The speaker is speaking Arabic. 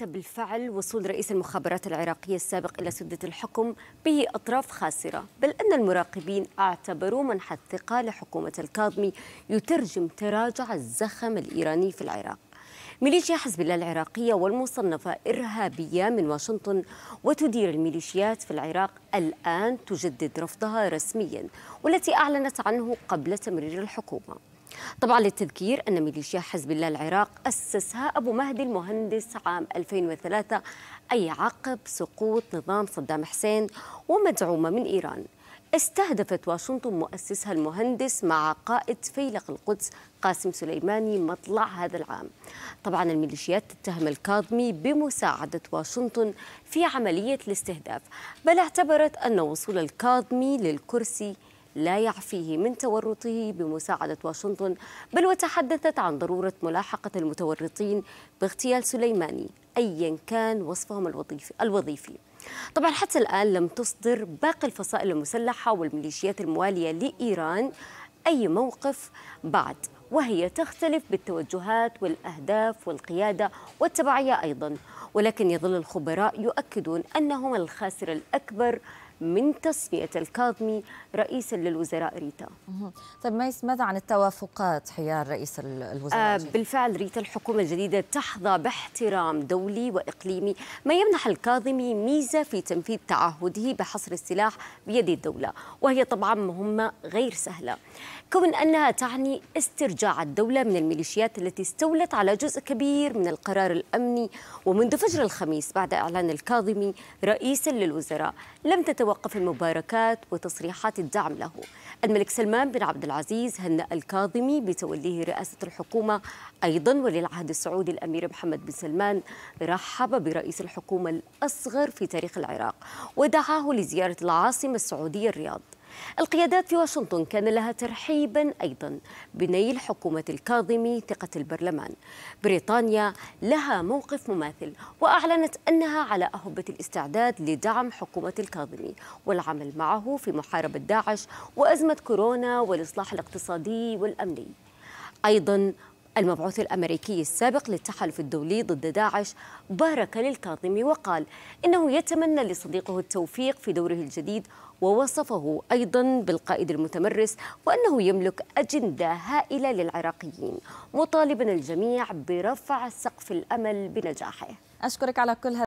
بالفعل وصول رئيس المخابرات العراقية السابق إلى سدة الحكم به أطراف خاسرة بل أن المراقبين اعتبروا منح الثقة لحكومة الكاظمي يترجم تراجع الزخم الإيراني في العراق ميليشيا حزب الله العراقية والمصنفة إرهابية من واشنطن وتدير الميليشيات في العراق الآن تجدد رفضها رسميا والتي أعلنت عنه قبل تمرير الحكومة طبعا للتذكير أن ميليشيا حزب الله العراق أسسها أبو مهدي المهندس عام 2003 أي عقب سقوط نظام صدام حسين ومدعومة من إيران استهدفت واشنطن مؤسسها المهندس مع قائد فيلق القدس قاسم سليماني مطلع هذا العام طبعا الميليشيات تتهم الكاظمي بمساعدة واشنطن في عملية الاستهداف بل اعتبرت أن وصول الكاظمي للكرسي لا يعفيه من تورطه بمساعدة واشنطن بل وتحدثت عن ضرورة ملاحقة المتورطين باغتيال سليماني أيا كان وصفهم الوظيفي, الوظيفي. طبعا حتى الآن لم تصدر باقي الفصائل المسلحة والميليشيات الموالية لإيران أي موقف بعد وهي تختلف بالتوجهات والأهداف والقيادة والتبعية أيضا ولكن يظل الخبراء يؤكدون أنهم الخاسر الأكبر من تسمية الكاظمي رئيسا للوزراء ريتا طيب ميس ماذا عن التوافقات حيال رئيس الوزراء؟ آه بالفعل ريتا الحكومة الجديدة تحظى باحترام دولي وإقليمي ما يمنح الكاظمي ميزة في تنفيذ تعهده بحصر السلاح بيد الدولة وهي طبعا مهمة غير سهلة كون أنها تعني استرجاع الدولة من الميليشيات التي استولت على جزء كبير من القرار الأمني ومنذ فجر الخميس بعد إعلان الكاظمي رئيسا للوزراء لم تتم توقف المباركات وتصريحات الدعم له الملك سلمان بن عبد العزيز هنأ الكاظمي بتوليه رئاسة الحكومة أيضا وللعهد السعودي الأمير محمد بن سلمان رحب برئيس الحكومة الأصغر في تاريخ العراق ودعاه لزيارة العاصمة السعودية الرياض القيادات في واشنطن كان لها ترحيبا أيضا بنيل حكومة الكاظمي ثقة البرلمان بريطانيا لها موقف مماثل وأعلنت أنها على أهبة الاستعداد لدعم حكومة الكاظمي والعمل معه في محاربة داعش وأزمة كورونا والإصلاح الاقتصادي والأمني أيضا المبعوث الأمريكي السابق للتحالف الدولي ضد داعش بارك للكاظمي وقال إنه يتمنى لصديقه التوفيق في دوره الجديد ووصفه أيضا بالقائد المتمرس وأنه يملك أجندة هائلة للعراقيين مطالبا الجميع برفع سقف الأمل بنجاحه أشكرك على كل هذا